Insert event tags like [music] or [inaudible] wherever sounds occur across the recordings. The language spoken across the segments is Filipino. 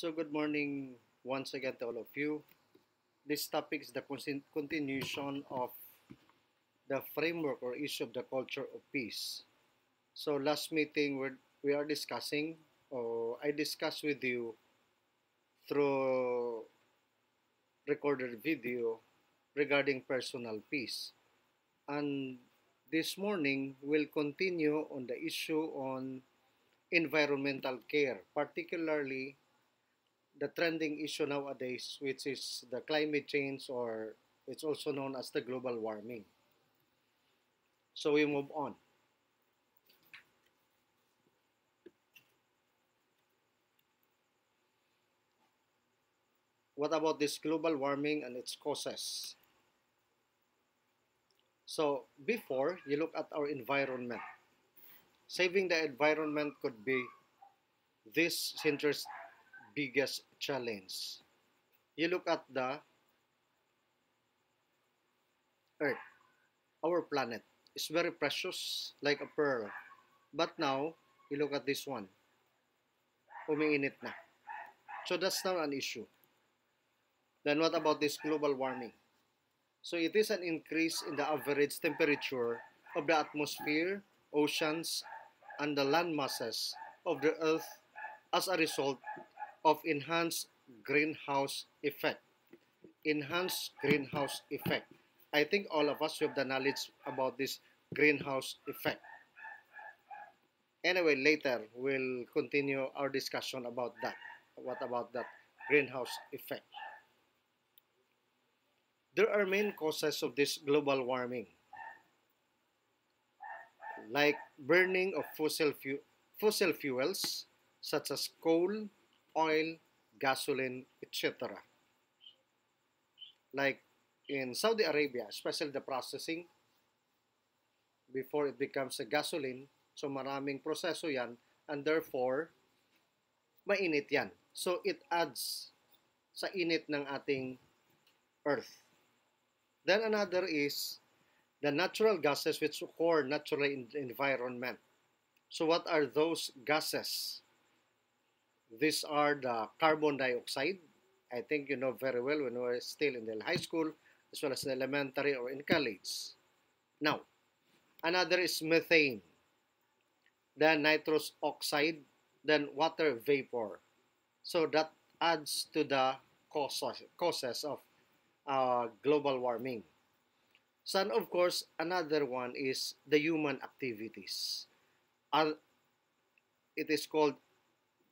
So good morning once again to all of you. This topic is the continuation of the framework or issue of the culture of peace. So last meeting we we are discussing or I discussed with you through recorded video regarding personal peace. And this morning we'll continue on the issue on environmental care, particularly the trending issue nowadays, which is the climate change, or it's also known as the global warming. So we move on. What about this global warming and its causes? So before, you look at our environment. Saving the environment could be this interest. biggest challenge? You look at the Earth. Our planet is very precious, like a pearl. But now, you look at this one. Umiinit na. So that's not an issue. Then what about this global warming? So it is an increase in the average temperature of the atmosphere, oceans, and the land masses of the Earth as a result of enhanced greenhouse effect. Enhanced greenhouse effect. I think all of us have the knowledge about this greenhouse effect. Anyway, later we'll continue our discussion about that. What about that greenhouse effect? There are main causes of this global warming, like burning of fossil, fu fossil fuels such as coal, oil, gasoline, etc. Like in Saudi Arabia, especially the processing, before it becomes a gasoline, so maraming proseso yan, and therefore, mainit yan. So it adds sa init ng ating earth. Then another is the natural gases which occur naturally in the environment. So what are those gases? These are the carbon dioxide. I think you know very well when we were still in the high school as well as in elementary or in college. Now, another is methane, then nitrous oxide, then water vapor. So that adds to the causes, causes of uh, global warming. So, and of course, another one is the human activities. Uh, it is called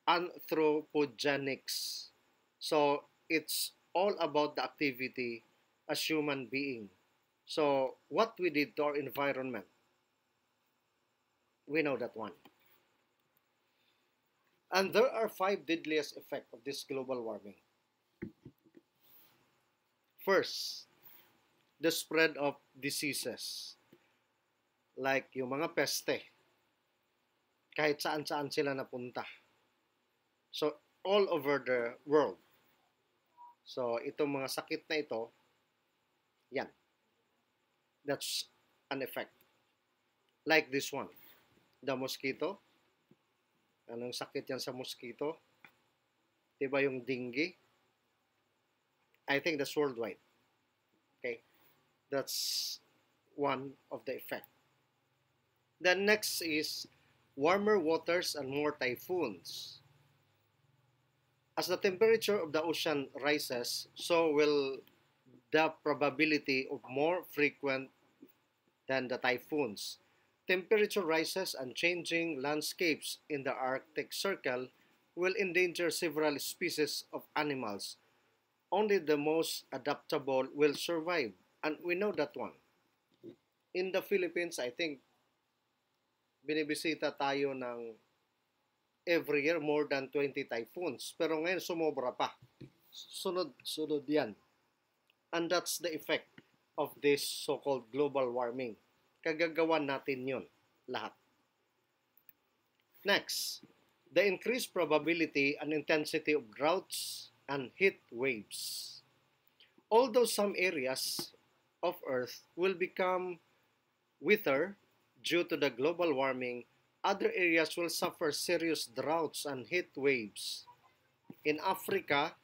anthropogenics. So, it's all about the activity as human being. So, what we did to our environment, we know that one. And there are five deadliest effects of this global warming. First, the spread of diseases. Like yung mga peste. Kahit saan-saan sila napunta. So, all over the world. So, itong mga sakit na ito, yan. That's an effect. Like this one. The mosquito. Anong sakit yan sa mosquito? Diba yung dengue? I think that's worldwide. Okay? That's one of the effect. The next is warmer waters and more typhoons as the temperature of the ocean rises, so will the probability of more frequent than the typhoons. Temperature rises and changing landscapes in the Arctic Circle will endanger several species of animals. Only the most adaptable will survive, and we know that one. In the Philippines, I think, binibisita tayo ng every year more than 20 typhoons. Pero ngayon sumobra pa. Sunod-sunod yan. And that's the effect of this so-called global warming. Kagagawan natin yon lahat. Next, the increased probability and intensity of droughts and heat waves. Although some areas of Earth will become wither due to the global warming, other areas will suffer serious droughts and heat waves. In Africa,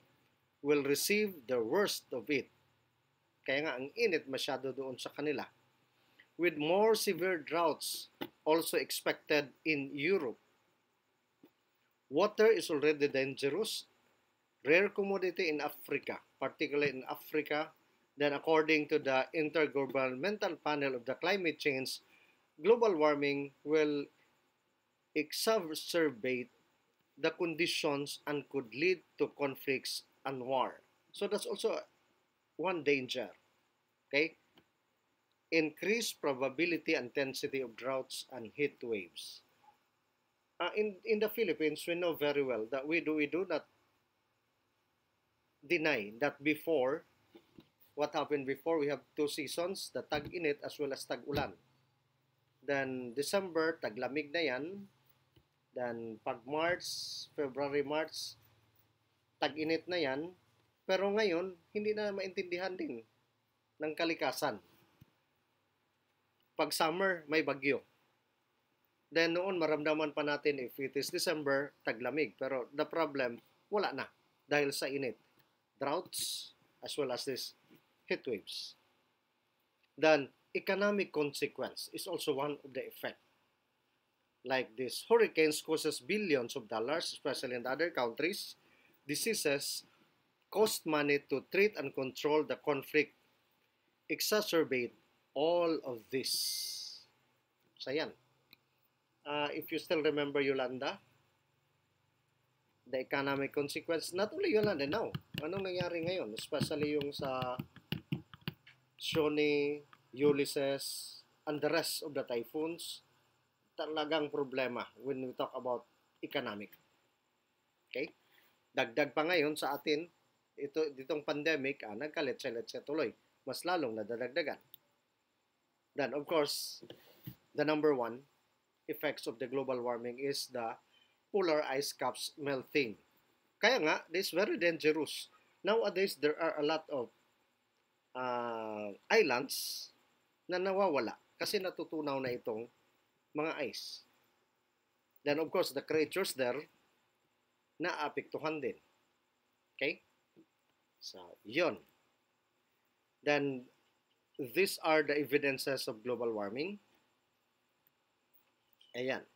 will receive the worst of it. Kaya nga, ang init masyado doon sa kanila. With more severe droughts also expected in Europe. Water is already dangerous, rare commodity in Africa, particularly in Africa, then according to the Intergovernmental Panel of the Climate Change, global warming will exacerbate the conditions and could lead to conflicts and war. So that's also one danger. Okay? Increased probability and intensity of droughts and heat waves. Uh, in, in the Philippines, we know very well that we do, we do not deny that before, what happened before, we have two seasons, the tag-init as well as tag-ulan. Then December, taglamig na yan, Then, pag March, February, March, tag-init na yan. Pero ngayon, hindi na maintindihan din ng kalikasan. Pag summer, may bagyo. Then noon, maramdaman pa natin if it is December, taglamig. Pero the problem, wala na dahil sa init. Droughts as well as this heat waves. Then, economic consequence is also one of the effect like this. hurricanes causes billions of dollars, especially in other countries. Diseases cost money to treat and control the conflict. Exacerbate all of this. So, yan. Uh, if you still remember Yolanda, the economic consequence, not only Yolanda, now, anong nangyari ngayon? Especially yung sa Shoni, Ulysses, and the rest of the typhoons, talagang problema when we talk about economic. Okay? Dagdag pa ngayon sa atin, ito, ditong pandemic, ah, nagkaletse-letse tuloy. Mas lalong nadadagdagan. Then, of course, the number one effects of the global warming is the polar ice caps melting. Kaya nga, this very dangerous. Nowadays, there are a lot of uh, islands na nawawala kasi natutunaw na itong mga ice. Then of course, the creatures there naapektuhan din. Okay? So, yon. Then, these are the evidences of global warming. Ayan.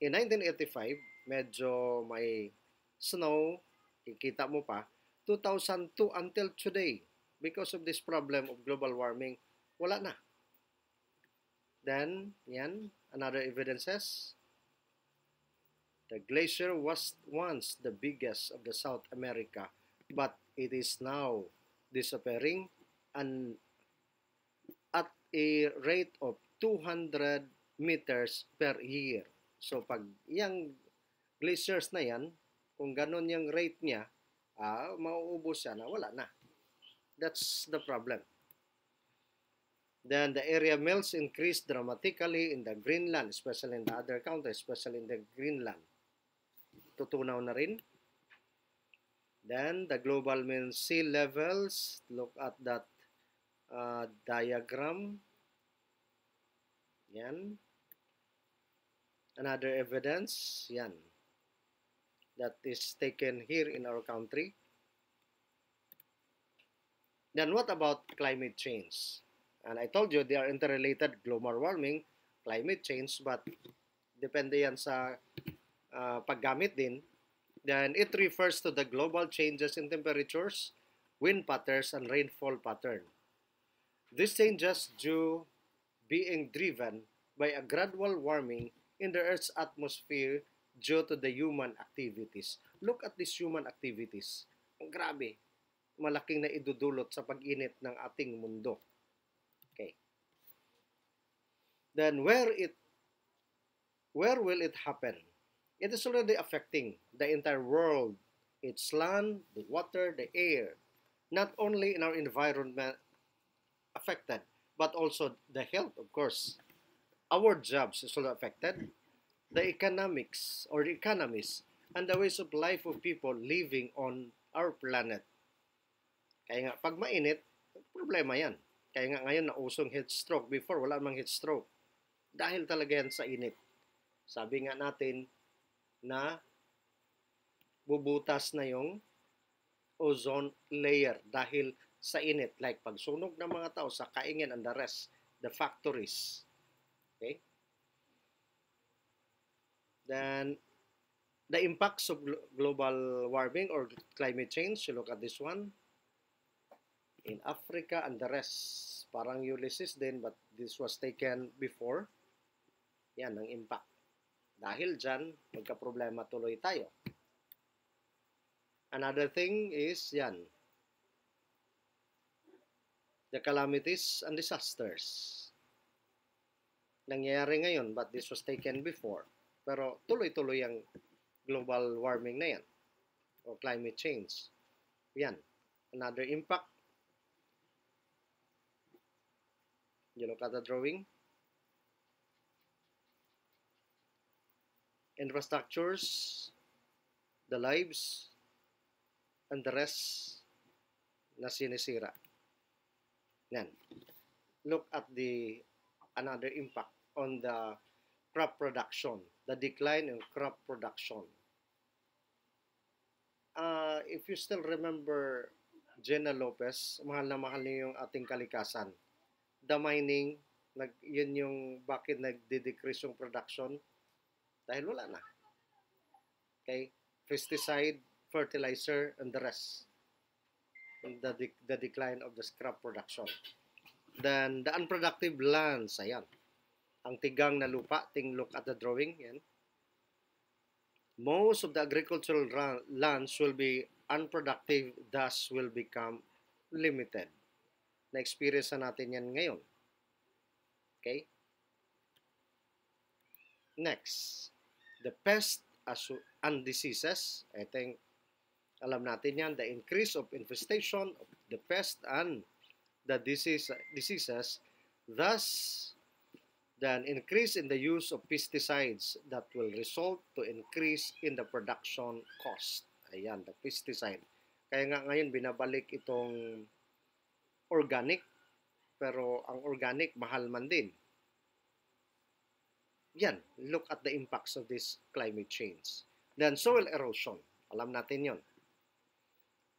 In 1985, medyo may snow, kikita mo pa. 2002 until today, because of this problem of global warming, wala na. Then, yan, another evidences. The glacier was once the biggest of the South America, but it is now disappearing and at a rate of 200 meters per year. So pag yung glaciers na yan, kung ganun yung rate niya, ah, mauubos siya na, wala na. That's the problem. Then the area melts increased dramatically in the Greenland, especially in the other countries, especially in the Greenland. Tutunaw na rin. Then the global mean sea levels, look at that uh, diagram. Yan. Another evidence, yan. That is taken here in our country. Then what about climate change? And I told you, they are interrelated, global warming, climate change, but depende yan sa uh, paggamit din. Then it refers to the global changes in temperatures, wind patterns, and rainfall pattern. These changes due being driven by a gradual warming in the Earth's atmosphere due to the human activities. Look at these human activities. Ang grabe, malaking na idudulot sa pag-init ng ating mundo. then where it where will it happen? It is already affecting the entire world, its land, the water, the air, not only in our environment affected, but also the health, of course. Our jobs is also affected, the economics or the economies, and the ways of life of people living on our planet. Kaya nga, pag mainit, problema yan. Kaya nga ngayon, usong heat stroke. Before, wala mang heat stroke. Dahil talaga yan sa init. Sabi nga natin na bubutas na yung ozone layer dahil sa init like pagsunog ng mga tao sa kaingin and the rest, the factories. Okay? Then, the impacts of global warming or climate change, you look at this one, in Africa and the rest. Parang Ulysses din, but this was taken before. Yan ang impact. Dahil dyan, magka-problema tuloy tayo. Another thing is yan. The calamities and disasters. Nangyayari ngayon but this was taken before. Pero tuloy-tuloy ang global warming na yan. O climate change. Yan. Another impact. You look at the drawing. infrastructures, the lives, and the rest na sinisira. Yan. Look at the another impact on the crop production, the decline in crop production. Uh, if you still remember Jenna Lopez, mahal na mahal niyo yung ating kalikasan. The mining, nag, yun yung bakit nagde-decrease yung production dahil wala na. Okay? Pesticide, fertilizer, and the rest. And the, de the decline of the scrap production. Then, the unproductive lands, ayan. Ang tigang na lupa, ting look at the drawing, yan. Most of the agricultural lands will be unproductive, thus will become limited. Na-experience na natin yan ngayon. Okay? Next the pest and diseases. I think alam natin yan, the increase of infestation of the pest and the disease, diseases, thus then increase in the use of pesticides that will result to increase in the production cost. Ayan, the pesticide. Kaya nga ngayon binabalik itong organic, pero ang organic mahal man din yan, look at the impacts of this climate change. Then soil erosion, alam natin yon.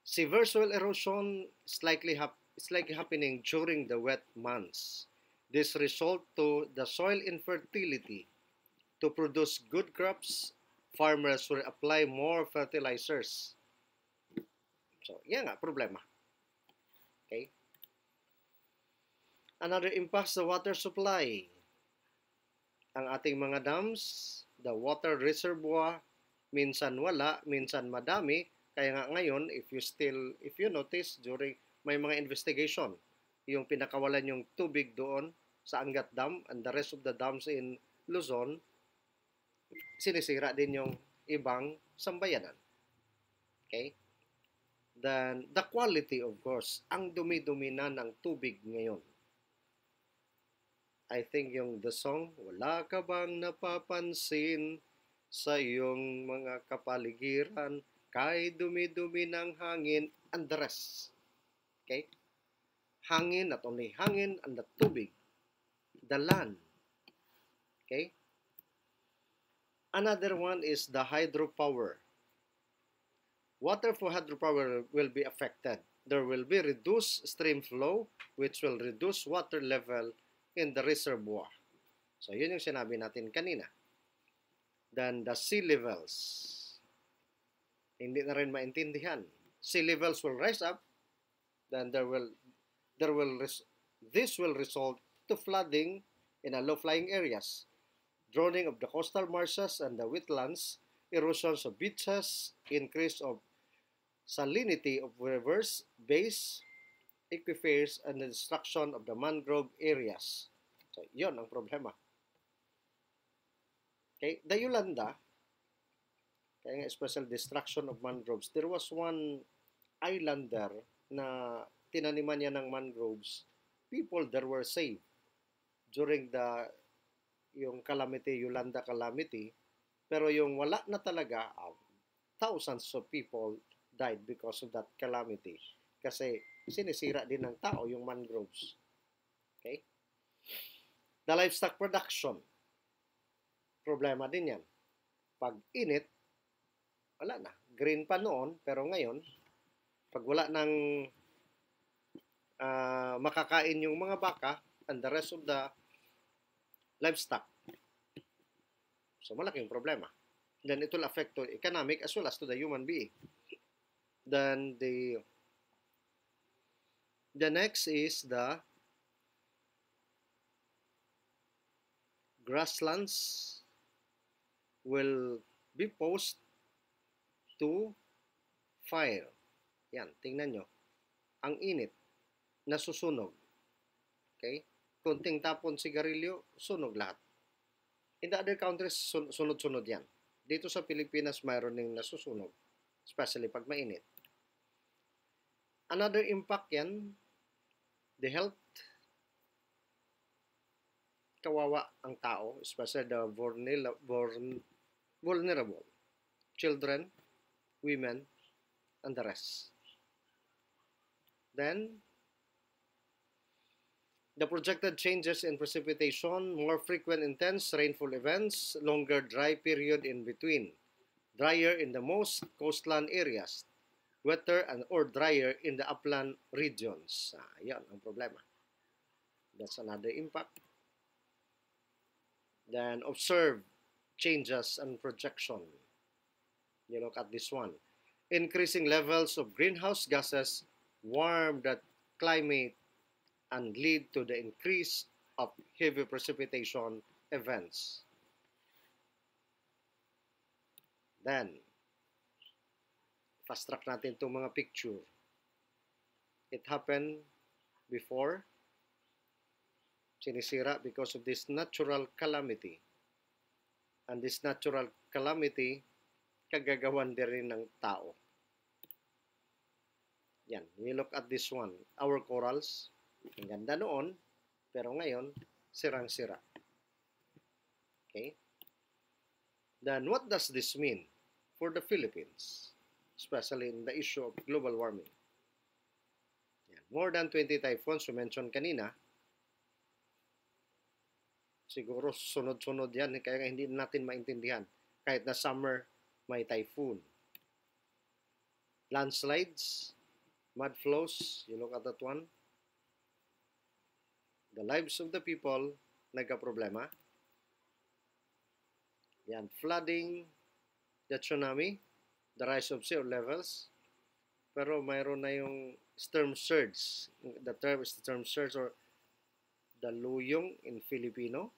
Severe soil erosion is likely, hap is likely happening during the wet months. This result to the soil infertility. To produce good crops, farmers will apply more fertilizers. So, yan nga, problema. Okay? Another impact the water supply ang ating mga dams, the water reservoir, minsan wala, minsan madami. Kaya nga ngayon, if you still, if you notice, during, may mga investigation, yung pinakawalan yung tubig doon sa Angat Dam and the rest of the dams in Luzon, sinisira din yung ibang sambayanan. Okay? Then, the quality, of course, ang dumi-dumi na ng tubig ngayon I think yung the song, wala ka bang napapansin sa iyong mga kapaligiran kay dumi-dumi ng hangin and the rest. Okay? Hangin, not only hangin, and the tubig, the land. Okay? Another one is the hydropower. Water for hydropower will be affected. There will be reduced stream flow, which will reduce water level in the reservoir. So, yun yung sinabi natin kanina. Then, the sea levels. Hindi na rin maintindihan. Sea levels will rise up, then there will, there will, this will result to flooding in a low-flying areas, drowning of the coastal marshes and the wetlands, erosions of beaches, increase of salinity of rivers, base, aquifers and the destruction of the mangrove areas. So, yun ang problema. Okay, the Yolanda, kaya nga special destruction of mangroves, there was one island there na tinaniman niya ng mangroves, people there were saved during the yung calamity, Yolanda calamity, pero yung wala na talaga, ah, thousands of people died because of that calamity. Kasi sinisira din ng tao yung mangroves. Okay? The livestock production. Problema din yan. Pag init, wala na. Green pa noon, pero ngayon, pag wala nang uh, makakain yung mga baka and the rest of the livestock. So, malaking problema. Then, it will affect to economic as well as to the human being. Then, the The next is the grasslands will be post to fire. Yan, tingnan nyo. Ang init, nasusunog. Okay? Kunting tapon sigarilyo, sunog lahat. In the other countries, sunod-sunod yan. Dito sa Pilipinas, mayroon ding nasusunog. Especially pag mainit. Another impact yan the health kawawa ang tao, especially the vulnerable, children, women, and the rest. Then, the projected changes in precipitation, more frequent intense rainfall events, longer dry period in between, drier in the most coastland areas, wetter and or drier in the upland regions. Ah, ang problema. That's another impact. Then observe changes and projection. You look at this one. Increasing levels of greenhouse gases warm the climate and lead to the increase of heavy precipitation events. Then, fast track natin itong mga picture. It happened before. Sinisira because of this natural calamity. And this natural calamity, kagagawan din rin ng tao. Yan, we look at this one. Our corals, ang ganda noon, pero ngayon, sirang-sira. Okay? Then, what does this mean for the Philippines? especially in the issue of global warming. Yan. More than 20 typhoons, we mention kanina, siguro sunod-sunod yan, eh, kaya hindi natin maintindihan. Kahit na summer, may typhoon. Landslides, mud flows, you look at that one. The lives of the people, nagka-problema. Yan, flooding, the tsunami, the rise of sea levels. Pero mayroon na yung storm surge. The term is the term surge or daluyong in Filipino.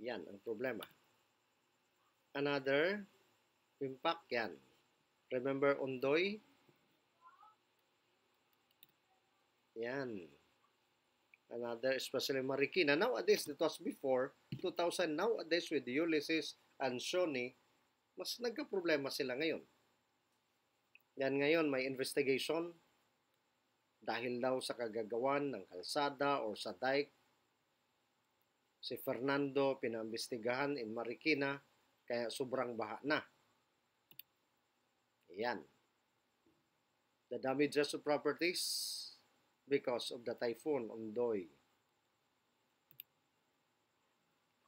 Yan ang problema. Another, impact yan. Remember ondoy? Yan. Another, especially Marikina. Nowadays, it was before, 2000, nowadays with Ulysses and Shoney, mas nagka-problema sila ngayon. Yan ngayon, may investigation dahil daw sa kagagawan ng kalsada or sa dike. Si Fernando pinambestigahan in Marikina kaya sobrang baha na. Yan. The damages to properties because of the typhoon Ondoy.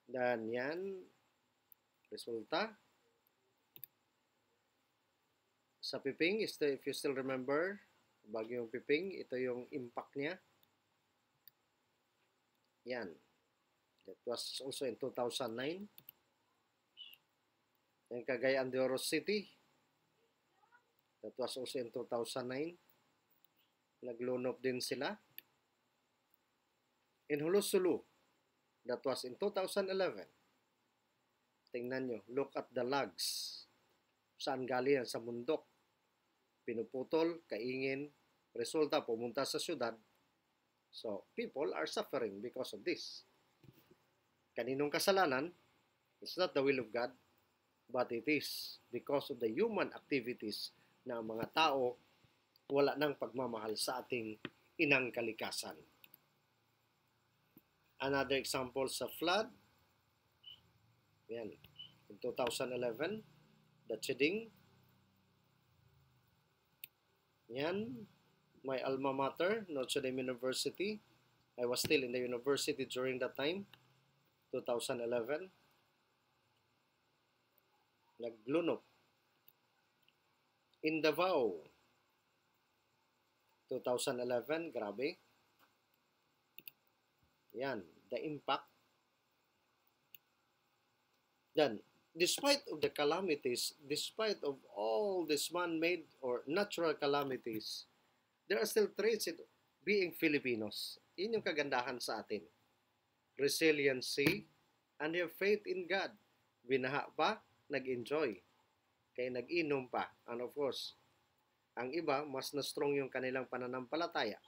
Dan yan, resulta sa piping, ito, if you still remember, bago yung piping, ito yung impact niya. Yan. That was also in 2009. Yung Cagayan de Oro City. That was also in 2009. Naglunop din sila. In Hulosulu. That was in 2011. Tingnan nyo. Look at the logs. Saan galing yan? Sa mundok pinuputol, kaingin, resulta pumunta sa syudad. So, people are suffering because of this. Kaninong kasalanan? It's not the will of God, but it is because of the human activities na mga tao wala ng pagmamahal sa ating inang kalikasan. Another example sa flood, yan, in 2011, the Chiding, yan, my alma mater, Notre Dame University. I was still in the university during that time, 2011. Naglunok. In Davao, 2011, grabe. Yan, the impact. Yan, despite of the calamities, despite of all this man-made or natural calamities, there are still traits in being Filipinos. Yun yung kagandahan sa atin. Resiliency and your faith in God. Binaha pa, nag-enjoy. Kaya nag-inom pa. And of course, ang iba, mas na-strong yung kanilang pananampalataya.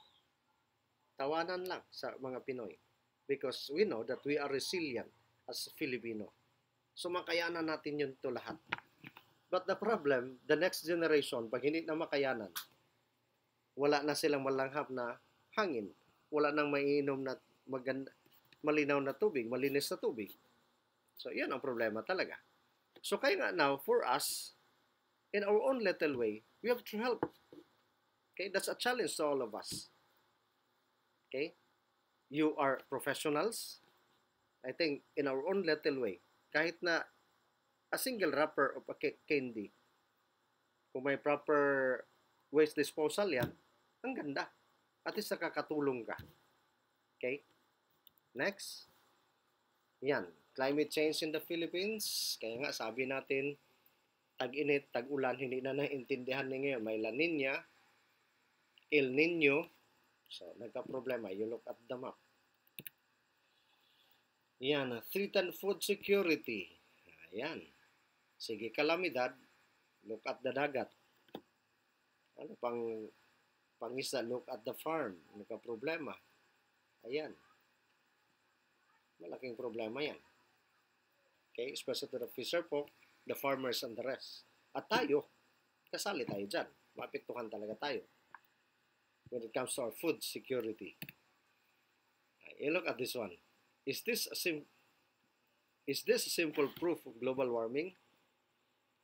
Tawanan lang sa mga Pinoy. Because we know that we are resilient as Filipino. So makayanan natin yun to lahat. But the problem, the next generation, pag hindi na makayanan, wala na silang malanghap na hangin. Wala nang maiinom na maganda, malinaw na tubig, malinis na tubig. So, yun ang problema talaga. So, kaya nga now, for us, in our own little way, we have to help. Okay? That's a challenge to all of us. Okay? You are professionals. I think in our own little way, kahit na a single wrapper of a candy, kung may proper waste disposal yan, ang ganda. At least nakakatulong ka. Okay? Next. Yan. Climate change in the Philippines. Kaya nga sabi natin, tag-init, tag-ulan, hindi na naiintindihan ni ngayon. May La Nina, El Nino. So, nagka-problema. You look at the map. Yan, ah, threat and food security. Ayan. Sige, kalamidad. Look at the dagat. Ano pang pangisa, look at the farm. Ano ka problema? Ayan. Malaking problema yan. Okay, especially to the fisher folk, the farmers and the rest. At tayo, kasali tayo dyan. Maapektuhan talaga tayo when it comes to our food security. You look at this one. Is this a sim is this a simple proof of global warming?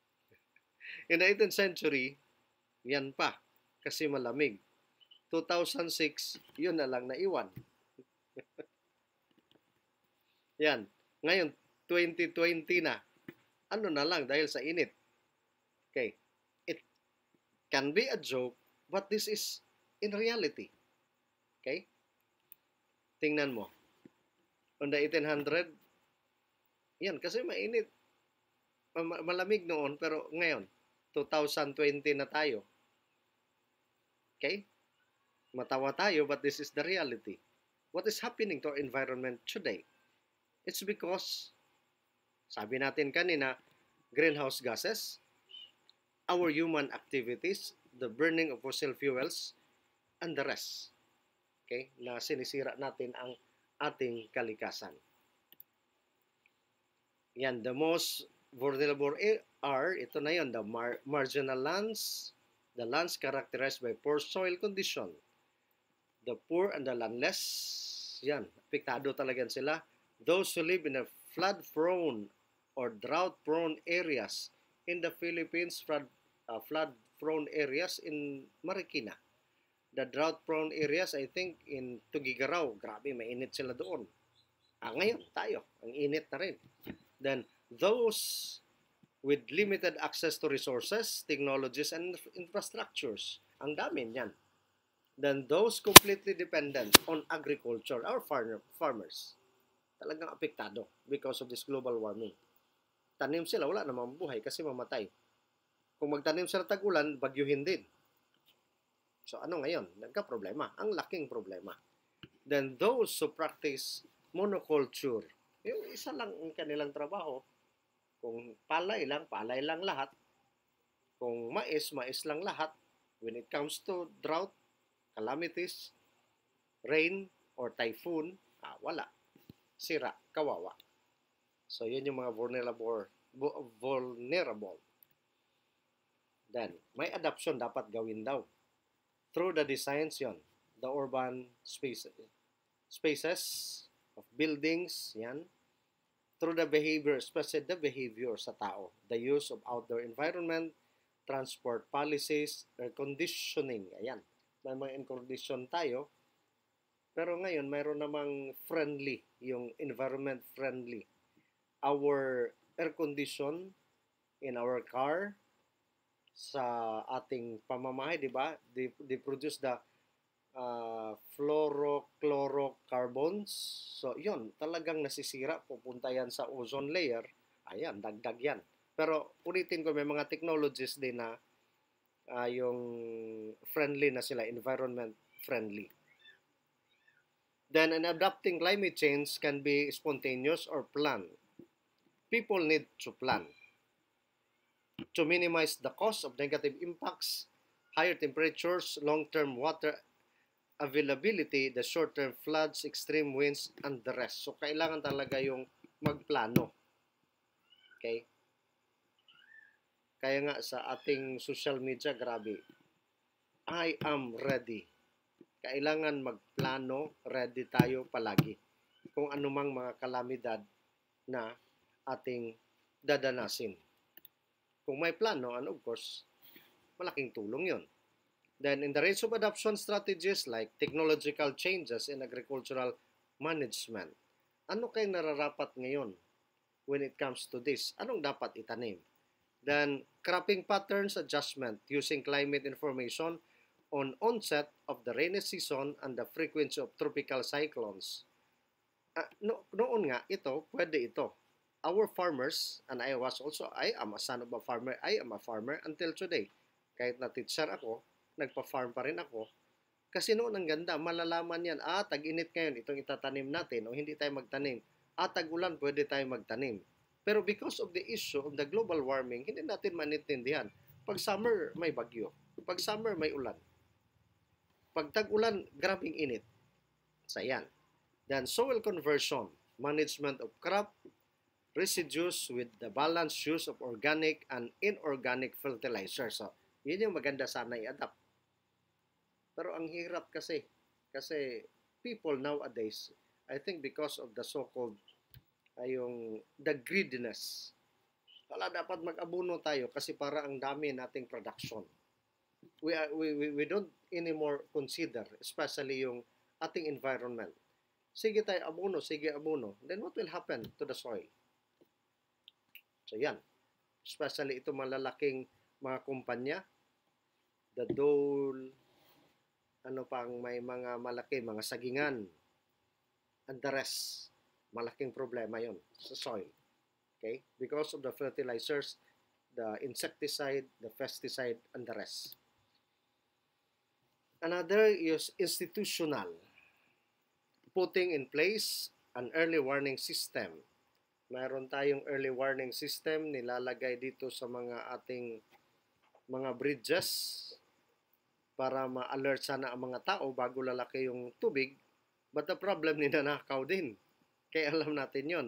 [laughs] In the 18th century, yan pa, kasi malamig. 2006, yun na lang naiwan. [laughs] yan. Ngayon, 2020 na. Ano na lang dahil sa init. Okay. It can be a joke, but this is in reality. Okay? Tingnan mo on the 1800. Yan, kasi mainit. Malamig noon, pero ngayon, 2020 na tayo. Okay? Matawa tayo, but this is the reality. What is happening to our environment today? It's because, sabi natin kanina, greenhouse gases, our human activities, the burning of fossil fuels, and the rest. Okay? Na sinisira natin ang ating kalikasan. Yan, the most vulnerable are, ito na yon, the mar marginal lands, the lands characterized by poor soil condition, the poor and the landless, yan, apektado talaga sila. Those who live in a flood-prone or drought-prone areas in the Philippines, flood, uh, flood-prone areas in Marikina the drought-prone areas, I think, in Tugigaraw, grabe, mainit sila doon. Ah, ngayon, tayo, ang init na rin. Then, those with limited access to resources, technologies, and infrastructures. Ang dami niyan. Then, those completely dependent on agriculture, our farmer, farmers, talagang apektado because of this global warming. Tanim sila, wala namang buhay kasi mamatay. Kung magtanim sila tag-ulan, bagyuhin din So ano ngayon? Nagka-problema. Ang laking problema. Then those who practice monoculture, yung isa lang ang kanilang trabaho, kung palay lang, palay lang lahat. Kung mais, mais lang lahat. When it comes to drought, calamities, rain, or typhoon, ah, wala. Sira, kawawa. So, yun yung mga vulnerable. Vulnerable. Then, may adaption dapat gawin daw through the designs yon the urban space, spaces of buildings, yan, through the behavior, especially the behavior sa tao, the use of outdoor environment, transport policies, air conditioning, ayan, may mga air condition tayo, pero ngayon, mayroon namang friendly, yung environment friendly. Our air condition in our car, sa ating pamamahay, di ba? They, they produce the uh, ah, fluorochlorocarbons. So, yon talagang nasisira, pupunta yan sa ozone layer. Ayan, dagdag yan. Pero, ulitin ko, may mga technologies din na uh, yung friendly na sila, environment friendly. Then, an adapting climate change can be spontaneous or planned. People need to plan to minimize the cost of negative impacts, higher temperatures, long-term water availability, the short-term floods, extreme winds, and the rest. So, kailangan talaga yung magplano. Okay? Kaya nga sa ating social media, grabe. I am ready. Kailangan magplano, ready tayo palagi. Kung anumang mga kalamidad na ating dadanasin. Kung may plano, and of course, malaking tulong yon. Then, in the range of adoption strategies like technological changes in agricultural management, ano kayo nararapat ngayon when it comes to this? Anong dapat itanim? Then, cropping patterns adjustment using climate information on onset of the rainy season and the frequency of tropical cyclones. Uh, no, noon nga, ito, pwede ito our farmers, and I was also, I am a son of a farmer, I am a farmer until today. Kahit na teacher ako, nagpa-farm pa rin ako. Kasi noon ang ganda, malalaman yan, ah, tag-init ngayon, itong itatanim natin, o hindi tayo magtanim. Ah, tag-ulan, pwede tayo magtanim. Pero because of the issue of the global warming, hindi natin manintindihan. Pag summer, may bagyo. Pag summer, may ulan. Pag tag-ulan, grabing init. Sa yan. Then soil conversion, management of crop, residues with the balanced use of organic and inorganic fertilizer. So, yun yung maganda sana i-adapt. Pero ang hirap kasi, kasi people nowadays, I think because of the so-called, uh, yung the greediness, wala dapat mag-abuno tayo kasi para ang dami nating production. We, are, we, we, we don't anymore consider, especially yung ating environment. Sige tayo abuno, sige abuno. Then what will happen to the soil? So yan, especially ito malalaking mga kumpanya, the dole, ano pang may mga malaki, mga sagingan, and the rest. Malaking problema yon sa soil. Okay? Because of the fertilizers, the insecticide, the pesticide, and the rest. Another is institutional. Putting in place an early warning system Meron tayong early warning system nilalagay dito sa mga ating mga bridges para ma-alert sana ang mga tao bago lalaki yung tubig. But the problem, ninanakaw din. Kaya alam natin yon.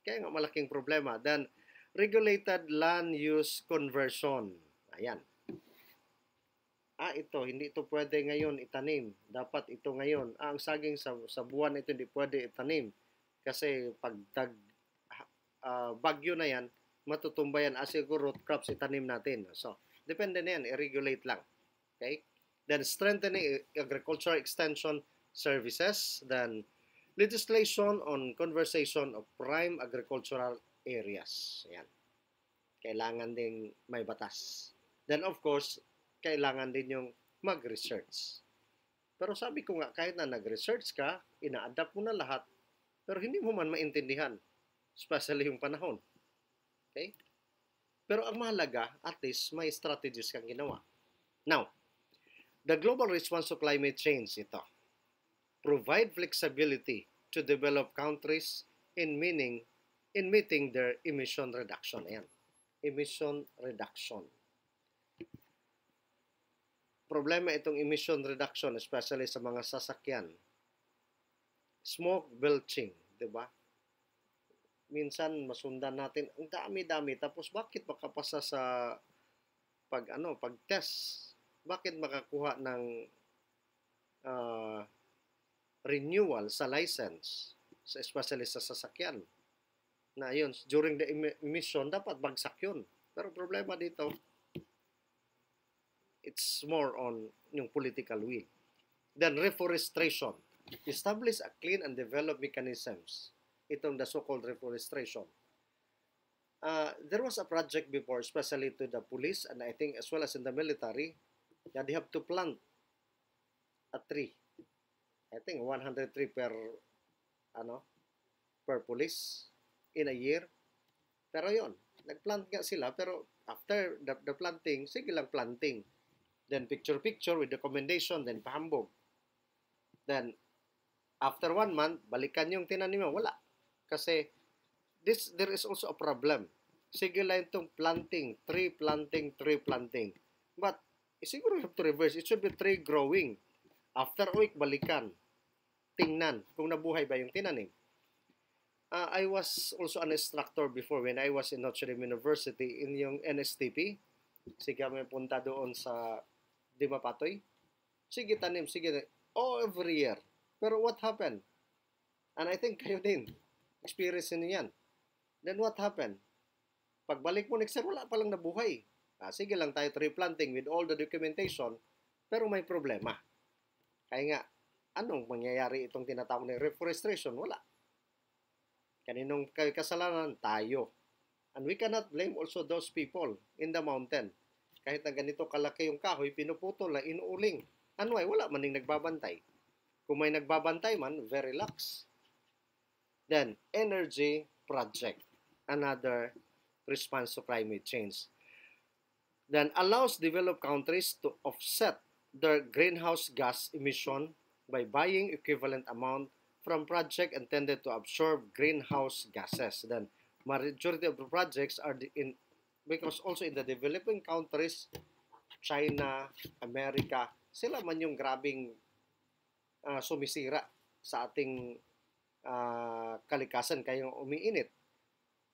Kaya nga malaking problema. Then, regulated land use conversion. Ayan. Ah, ito, hindi ito pwede ngayon itanim. Dapat ito ngayon. Ah, ang saging sa, sa buwan ito hindi pwede itanim. Kasi pag uh, bagyo na yan, matutumba yan as siguro root crops itanim natin. So, depende na yan, i-regulate lang. Okay? Then, strengthening agricultural extension services. Then, legislation on conversation of prime agricultural areas. Ayan. Kailangan ding may batas. Then, of course, kailangan din yung mag-research. Pero sabi ko nga, kahit na nag-research ka, ina-adapt mo na lahat, pero hindi mo man maintindihan Especially yung panahon. Okay? Pero ang mahalaga, at least may strategies kang ginawa. Now, the global response to climate change ito. Provide flexibility to develop countries in meaning in meeting their emission reduction. Ayan. Emission reduction. Problema itong emission reduction, especially sa mga sasakyan. Smoke belching, di ba? minsan masundan natin ang dami-dami tapos bakit makapasa sa pag ano pag test bakit makakuha ng uh, renewal sa license sa specialist sa sasakyan na yun during the emission dapat bagsak yun pero problema dito it's more on yung political will then reforestation establish a clean and develop mechanisms itong the so-called reforestation. Uh, there was a project before, especially to the police and I think as well as in the military, that they have to plant a tree. I think 103 per, ano, per police in a year. Pero yon nagplant nga sila, pero after the, the planting, sige lang planting. Then picture-picture with recommendation, then pahambog. Then, after one month, balikan yung tinanim mo, wala. Kasi this there is also a problem. Sige lang itong planting, tree planting, tree planting. But eh, siguro you have to reverse. It should be tree growing. After a week, balikan. Tingnan kung nabuhay ba yung tinanim. Uh, I was also an instructor before when I was in Notre Dame University in yung NSTP. Sige kami punta doon sa Dima Patoy. Sige tanim, sige. Oh, every year. Pero what happened? And I think kayo din experience niyo yan. Then what happened? Pagbalik mo next year, wala palang nabuhay. Ah, sige lang tayo tree planting with all the documentation, pero may problema. Kaya nga, anong mangyayari itong tinatawag na reforestation? Wala. Kaninong kasalanan? Tayo. And we cannot blame also those people in the mountain. Kahit ang ganito kalaki yung kahoy, pinuputol na inuuling. Ano ay, wala maning nagbabantay. Kung may nagbabantay man, very lax. Then, energy project, another response to climate change. Then, allows developed countries to offset their greenhouse gas emission by buying equivalent amount from project intended to absorb greenhouse gases. Then, majority of the projects are in because also in the developing countries, China, America, sila man yung grabing uh, sumisira sa ating uh, kalikasan kayang umiinit.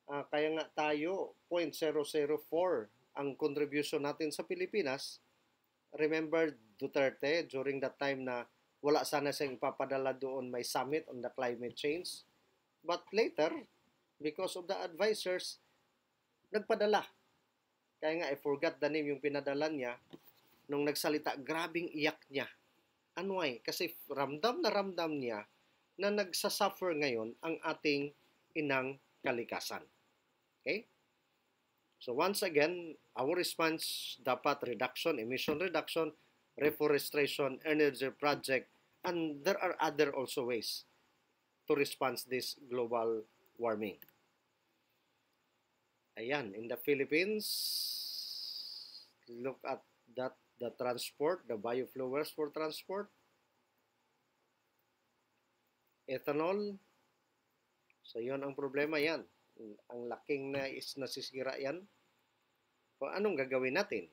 Uh, kaya nga tayo 0.004 ang contribution natin sa Pilipinas. Remember Duterte during that time na wala sana siyang ipapadala doon may summit on the climate change. But later, because of the advisors, nagpadala. Kaya nga, I forgot the name yung pinadala niya. Nung nagsalita, grabing iyak niya. Ano ay? Kasi ramdam na ramdam niya na nagsasuffer ngayon ang ating inang kalikasan. Okay? So once again, our response dapat reduction, emission reduction, reforestation, energy project, and there are other also ways to respond this global warming. Ayan, in the Philippines, look at that the transport, the biofuels for transport, ethanol. So, yon ang problema yan. Ang laking na is nasisira yan. Kung anong gagawin natin?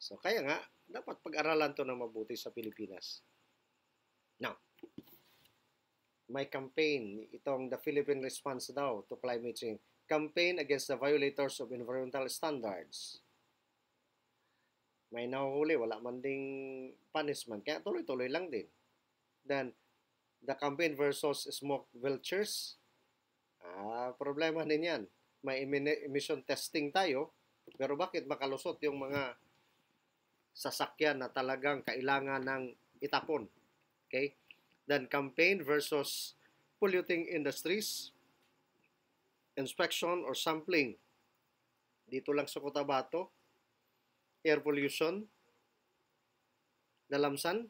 So, kaya nga, dapat pag-aralan to ng mabuti sa Pilipinas. Now, my campaign, itong the Philippine response daw to climate change, campaign against the violators of environmental standards. May nahuhuli, wala man ding punishment. Kaya tuloy-tuloy lang din. Then, The Campaign versus Smoke Vultures. Ah, problema din yan. May emission testing tayo, pero bakit makalusot yung mga sasakyan na talagang kailangan ng itapon? Okay? Then campaign versus polluting industries, inspection or sampling. Dito lang sa Cotabato, air pollution, dalamsan,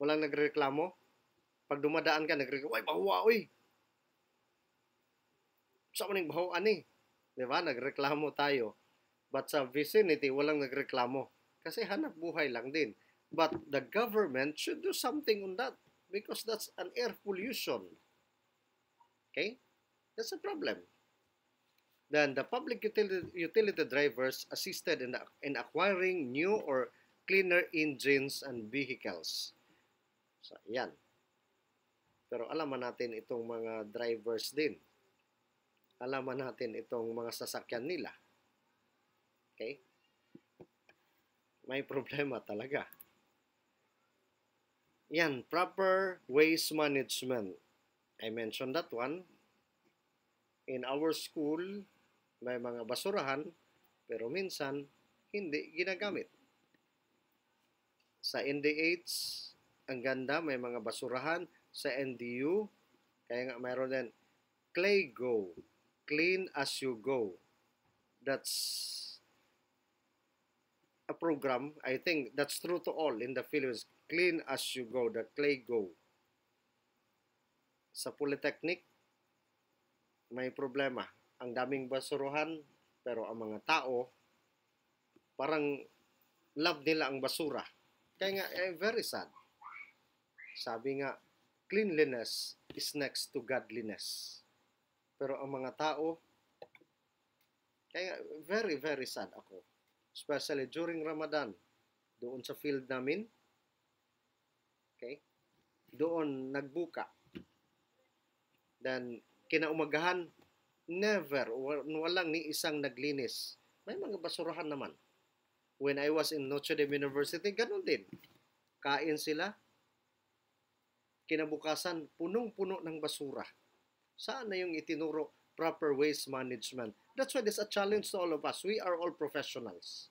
walang nagreklamo, pag dumadaan ka, nagre Uy, bahuwa, uy! Sa maning bahuan eh. Di ba? Nagreklamo tayo. But sa vicinity, walang nagreklamo. Kasi hanap buhay lang din. But the government should do something on that because that's an air pollution. Okay? That's a problem. Then the public utility, utility drivers assisted in, in acquiring new or cleaner engines and vehicles. So, yan. Pero alaman natin itong mga drivers din. Alaman natin itong mga sasakyan nila. Okay? May problema talaga. Yan, proper waste management. I mentioned that one. In our school, may mga basurahan, pero minsan, hindi ginagamit. Sa NDH, ang ganda, may mga basurahan, sa NDU. Kaya nga meron din, Clay Go, Clean As You Go. That's a program, I think that's true to all in the Philippines. Clean As You Go, the Clay Go. Sa Polytechnic, may problema. Ang daming basurahan, pero ang mga tao, parang love nila ang basura. Kaya nga, eh, very sad. Sabi nga, cleanliness is next to godliness. Pero ang mga tao, kaya very, very sad ako. Especially during Ramadan, doon sa field namin, okay, doon nagbuka. Then, kinaumagahan, never, walang ni isang naglinis. May mga basurahan naman. When I was in Notre Dame University, ganun din. Kain sila, kinabukasan punong-puno ng basura. Saan na yung itinuro proper waste management? That's why there's a challenge to all of us. We are all professionals.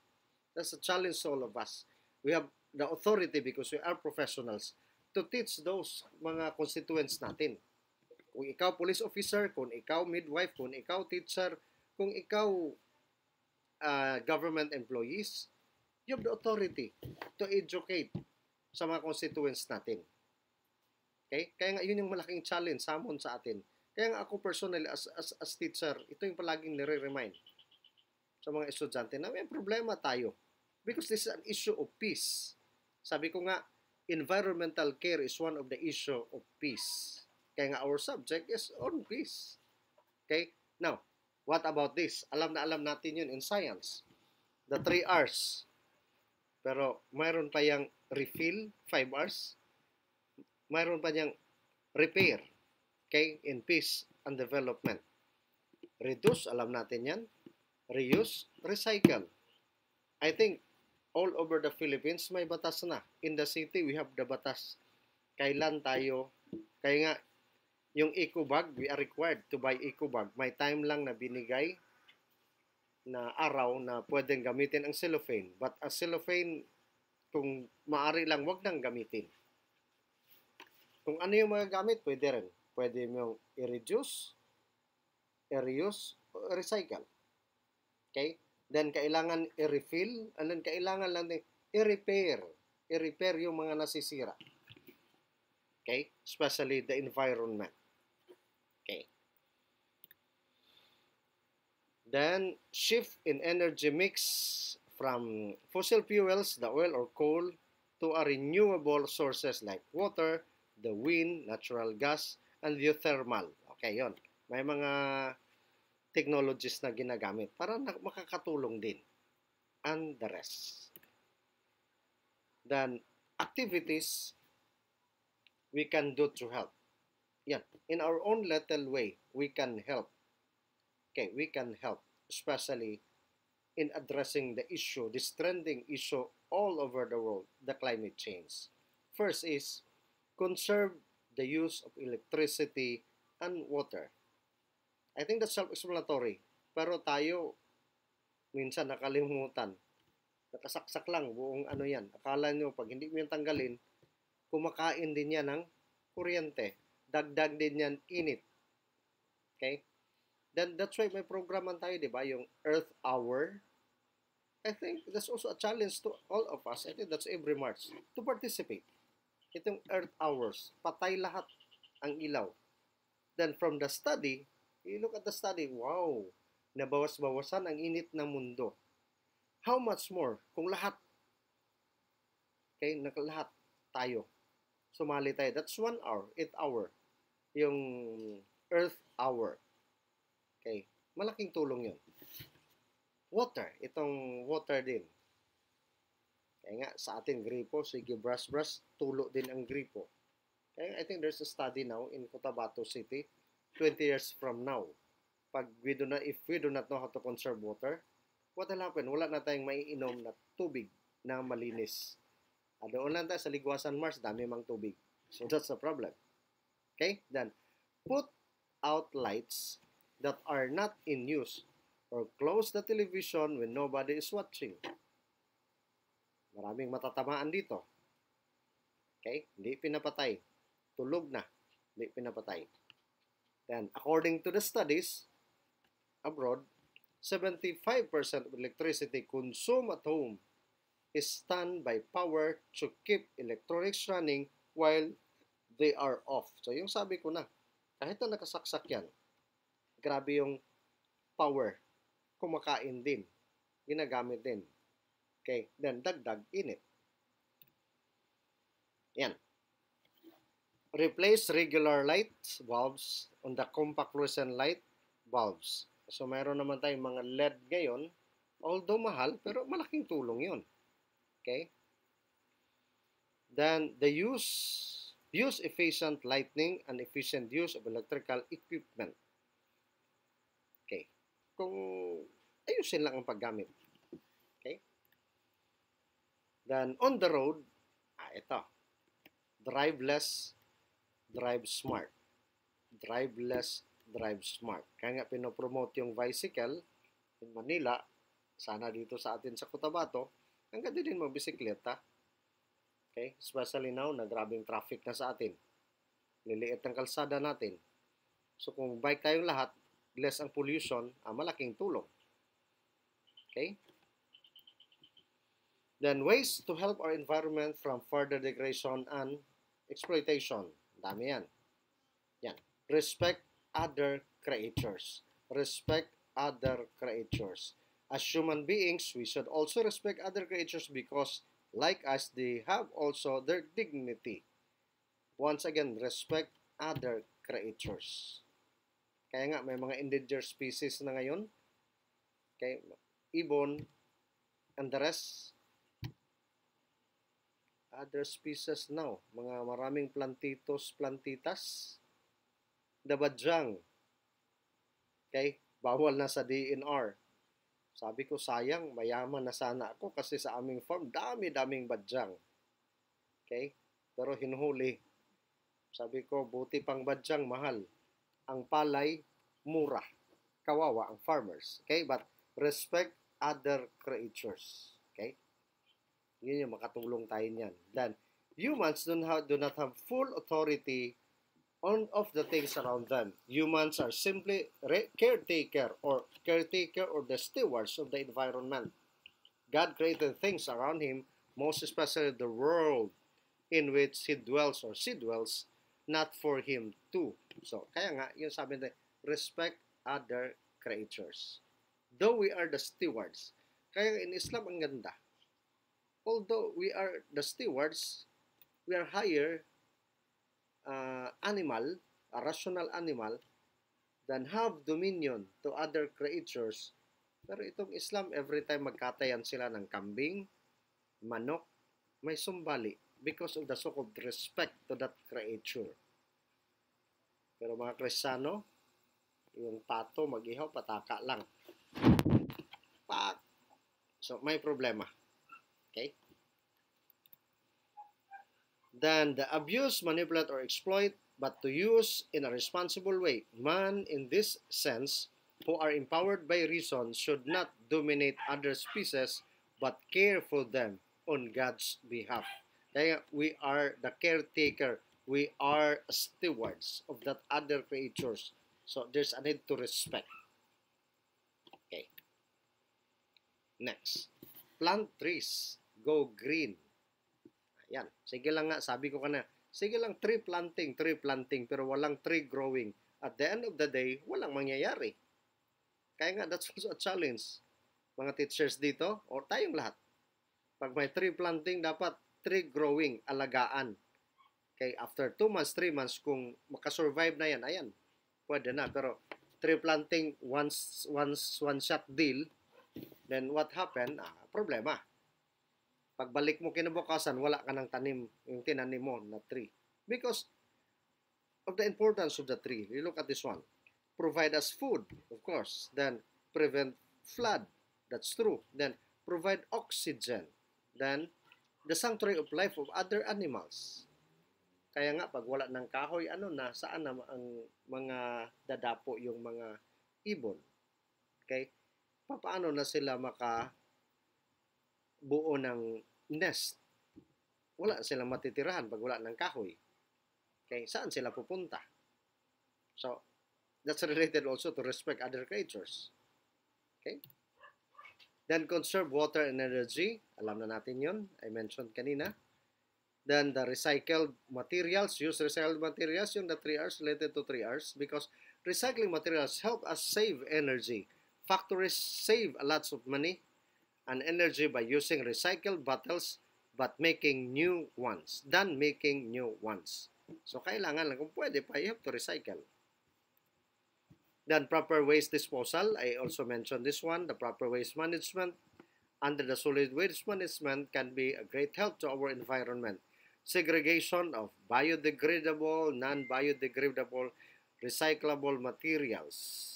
That's a challenge to all of us. We have the authority because we are professionals to teach those mga constituents natin. Kung ikaw police officer, kung ikaw midwife, kung ikaw teacher, kung ikaw uh, government employees, you have the authority to educate sa mga constituents natin. Okay? Kaya nga yun yung malaking challenge, sa summon sa atin. Kaya nga ako personally as, as, as teacher, ito yung palaging nire-remind sa mga estudyante na may problema tayo. Because this is an issue of peace. Sabi ko nga, environmental care is one of the issue of peace. Kaya nga our subject is on peace. Okay? Now, what about this? Alam na alam natin yun in science. The 3 R's. Pero mayroon pa yung refill, 5 R's mayroon pa niyang repair, okay, in peace and development. Reduce, alam natin yan. Reuse, recycle. I think all over the Philippines may batas na. In the city, we have the batas. Kailan tayo, kaya nga, yung eco bag, we are required to buy eco bag. May time lang na binigay na araw na pwedeng gamitin ang cellophane. But ang cellophane, kung maari lang, wag nang gamitin. Kung ano yung gamit, pwede rin. Pwede mo i-reduce, i-reuse, recycle. Okay? Then, kailangan i-refill, and then kailangan lang din i-repair. I-repair yung mga nasisira. Okay? Especially the environment. Okay. Then, shift in energy mix from fossil fuels, the oil or coal, to a renewable sources like water, the wind, natural gas, and geothermal. Okay, yon. May mga technologies na ginagamit para makakatulong din. And the rest. Then, activities we can do to help. Yan. In our own little way, we can help. Okay, we can help. Especially in addressing the issue, this trending issue all over the world, the climate change. First is conserve the use of electricity and water. I think that's self-explanatory. Pero tayo, minsan nakalimutan. Nakasaksak lang buong ano yan. Akala nyo, pag hindi mo yan tanggalin, kumakain din yan ng kuryente. Dagdag din yan init. Okay? Then that's why may programan tayo, di ba? Yung Earth Hour. I think that's also a challenge to all of us. I think that's every March. To participate itong earth hours, patay lahat ang ilaw. Then from the study, you look at the study, wow, nabawas-bawasan ang init ng mundo. How much more kung lahat, okay, lahat tayo, sumali tayo. That's one hour, eight hour, yung earth hour. Okay, malaking tulong yun. Water, itong water din, kaya nga, sa atin gripo, sige brass-brass, tulo din ang gripo. Kaya I think there's a study now in Cotabato City, 20 years from now. Pag we do not, if we do not know how to conserve water, what will happen? Wala na tayong maiinom na tubig na malinis. Ano doon lang tayo sa Ligwasan Mars, dami mang tubig. So that's the problem. Okay? Then, put out lights that are not in use or close the television when nobody is watching. Maraming matatamaan dito. Okay? Hindi pinapatay. Tulog na. Hindi pinapatay. Then, according to the studies abroad, 75% of electricity consumed at home is done by power to keep electronics running while they are off. So, yung sabi ko na, kahit na nakasaksak yan, grabe yung power, kumakain din, ginagamit din. Okay, then dagdag init. Yan. Replace regular light bulbs on the compact fluorescent light bulbs. So, mayroon naman tayong mga LED ngayon. Although mahal, pero malaking tulong yon. Okay? Then, the use, use efficient lighting and efficient use of electrical equipment. Okay. Kung ayusin lang ang paggamit. Then, on the road, ah, ito. Drive less, drive smart. Drive less, drive smart. Kaya nga pinopromote yung bicycle in Manila, sana dito sa atin sa Cotabato, hanggang din mo bisikleta. Okay? Especially now na grabing traffic na sa atin. Liliit ang kalsada natin. So kung bike tayong lahat, less ang pollution, ah, malaking tulong. Okay? Then ways to help our environment from further degradation and exploitation. Dami yan. Yan. Respect other creatures. Respect other creatures. As human beings, we should also respect other creatures because, like us, they have also their dignity. Once again, respect other creatures. Kaya nga, may mga endangered species na ngayon. Okay? Ibon and the rest other species now. Mga maraming plantitos, plantitas, dabadyang. Okay? Bawal na sa DNR. Sabi ko, sayang, mayaman na sana ako kasi sa aming farm, dami-daming badjang. Okay? Pero hinuhuli. Sabi ko, buti pang badjang, mahal. Ang palay, mura. Kawawa ang farmers. Okay? But respect other creatures. Yun yung makatulong tayo niyan. Then, humans do not, do not have full authority on of the things around them. Humans are simply caretaker or caretaker or the stewards of the environment. God created things around him, most especially the world in which he dwells or she dwells, not for him too. So, kaya nga, yung sabi natin, respect other creatures. Though we are the stewards. Kaya in Islam, ang ganda although we are the stewards, we are higher uh, animal, a rational animal, than have dominion to other creatures. Pero itong Islam, every time magkatayan sila ng kambing, manok, may sumbali because of the so-called respect to that creature. Pero mga Kristiyano, yung pato, mag-ihaw, pataka lang. Pak! So, may problema. Okay? the abuse, manipulate, or exploit, but to use in a responsible way. Man, in this sense, who are empowered by reason, should not dominate other species, but care for them on God's behalf. we are the caretaker. We are stewards of that other creatures. So there's a need to respect. Okay. Next, plant trees. go green. Ayan. Sige lang nga, sabi ko kana, sige lang tree planting, tree planting, pero walang tree growing. At the end of the day, walang mangyayari. Kaya nga, that's also a challenge. Mga teachers dito, or tayong lahat. Pag may tree planting, dapat tree growing, alagaan. Okay, after 2 months, 3 months, kung makasurvive na yan, ayan, pwede na. Pero tree planting, once, once, one shot deal, then what happened? Ah, problema. Pagbalik mo kinabukasan, wala ka ng tanim, yung tinanim mo na tree. Because of the importance of the tree. You look at this one. Provide us food, of course. Then prevent flood. That's true. Then provide oxygen. Then the sanctuary of life of other animals. Kaya nga, pag wala ng kahoy, ano na, saan na ang mga dadapo yung mga ibon? Okay? Paano na sila maka buo ng nest. Wala silang matitirahan pag wala ng kahoy. Okay, saan sila pupunta? So, that's related also to respect other creatures. Okay? Then conserve water and energy. Alam na natin yun. I mentioned kanina. Then the recycled materials. Use recycled materials. Yung the 3 R's related to 3 R's because recycling materials help us save energy. Factories save a lots of money and energy by using recycled bottles but making new ones than making new ones. So, kailangan lang kung pwede pa, you have to recycle. Then, proper waste disposal. I also mentioned this one. The proper waste management under the solid waste management can be a great help to our environment. Segregation of biodegradable, non-biodegradable, recyclable materials.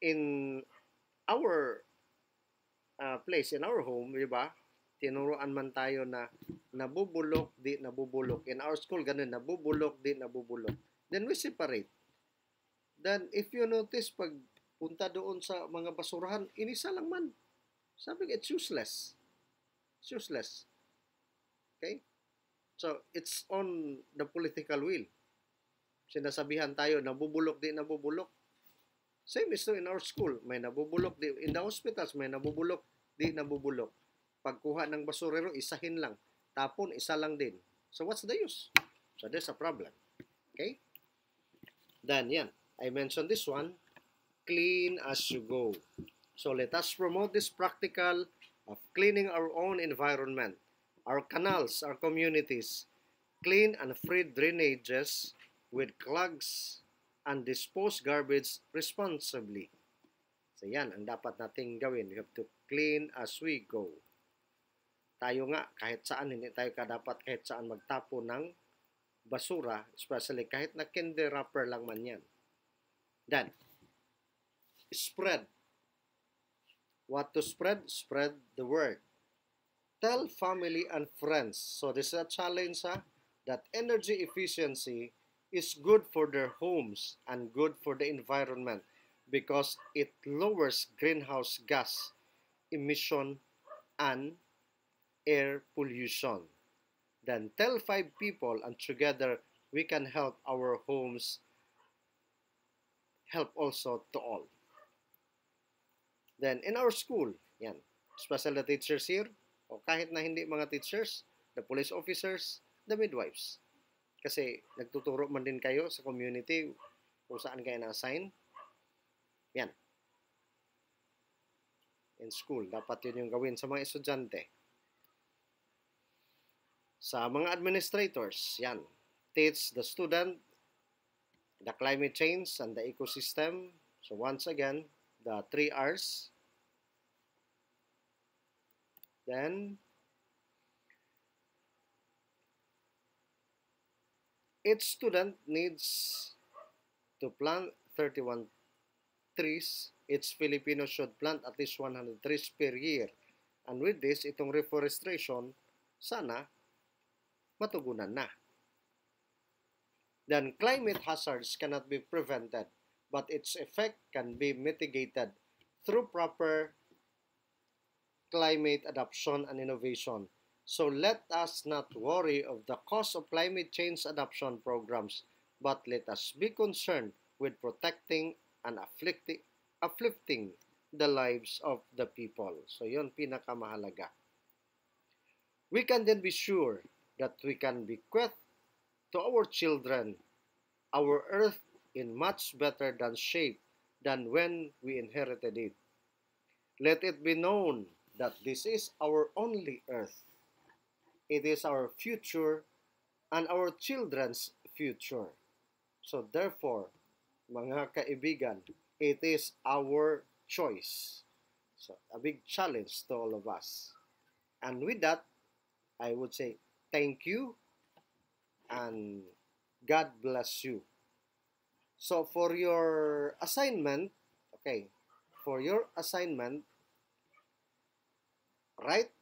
In our uh, place in our home, di ba? Tinuruan man tayo na nabubulok, di nabubulok. In our school, ganun, nabubulok, di nabubulok. Then we separate. Then if you notice, pag punta doon sa mga basurahan, inisa lang man. Sabi ko, it's useless. It's useless. Okay? So, it's on the political will. Sinasabihan tayo, nabubulok, di nabubulok Same is in our school. May nabubulok. Di, in the hospitals, may nabubulok. Di nabubulok. Pagkuha ng basurero, isahin lang. Tapon, isa lang din. So what's the use? So there's a problem. Okay? Then, yan. I mentioned this one. Clean as you go. So let us promote this practical of cleaning our own environment, our canals, our communities, clean and free drainages with clogs and dispose garbage responsibly. So yan ang dapat nating gawin. We have to clean as we go. Tayo nga kahit saan hindi tayo ka dapat kahit saan magtapo ng basura, especially kahit na candy wrapper lang man yan. Then, spread. What to spread? Spread the word. Tell family and friends. So this is a challenge ha, that energy efficiency is good for their homes and good for the environment because it lowers greenhouse gas emission and air pollution. Then tell five people and together we can help our homes help also to all. Then in our school, yan, special the teachers here, o kahit na hindi mga teachers, the police officers, the midwives. Kasi nagtuturo man din kayo sa community kung saan kayo na-assign. Yan. In school, dapat yun yung gawin sa mga estudyante. Sa mga administrators, yan. Teach the student the climate change and the ecosystem. So once again, the three R's. Then, Each student needs to plant 31 trees. Each Filipino should plant at least 100 trees per year. And with this, itong reforestation, sana matugunan na. Then climate hazards cannot be prevented, but its effect can be mitigated through proper climate adoption and innovation. So let us not worry of the cost of climate change adoption programs, but let us be concerned with protecting and afflicting, afflicting the lives of the people. So yon pinakamahalaga. We can then be sure that we can bequeath to our children our earth in much better than shape than when we inherited it. Let it be known that this is our only earth It is our future and our children's future. So therefore, mga kaibigan, it is our choice. So a big challenge to all of us. And with that, I would say thank you and God bless you. So for your assignment, okay, for your assignment, write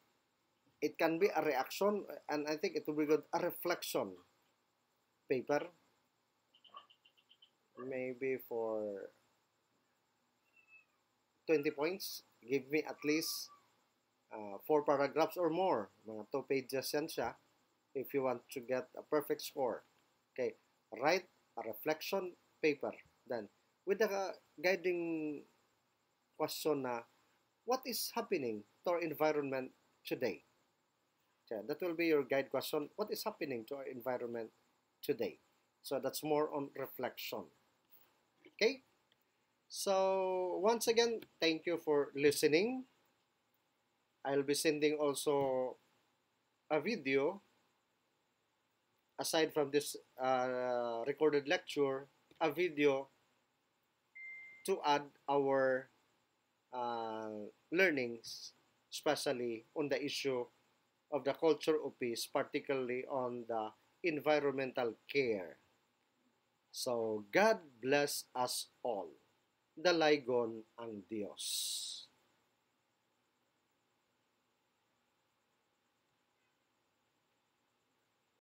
it can be a reaction and I think it will be good a reflection paper maybe for 20 points give me at least uh, four paragraphs or more mga two pages yan siya if you want to get a perfect score okay write a reflection paper then with the guiding question na what is happening to our environment today Yeah, that will be your guide question. What is happening to our environment today? So that's more on reflection. Okay? So once again, thank you for listening. I'll be sending also a video aside from this uh, recorded lecture, a video to add our uh, learnings, especially on the issue of the culture of peace, particularly on the environmental care. So, God bless us all. Dalaygon ang Diyos.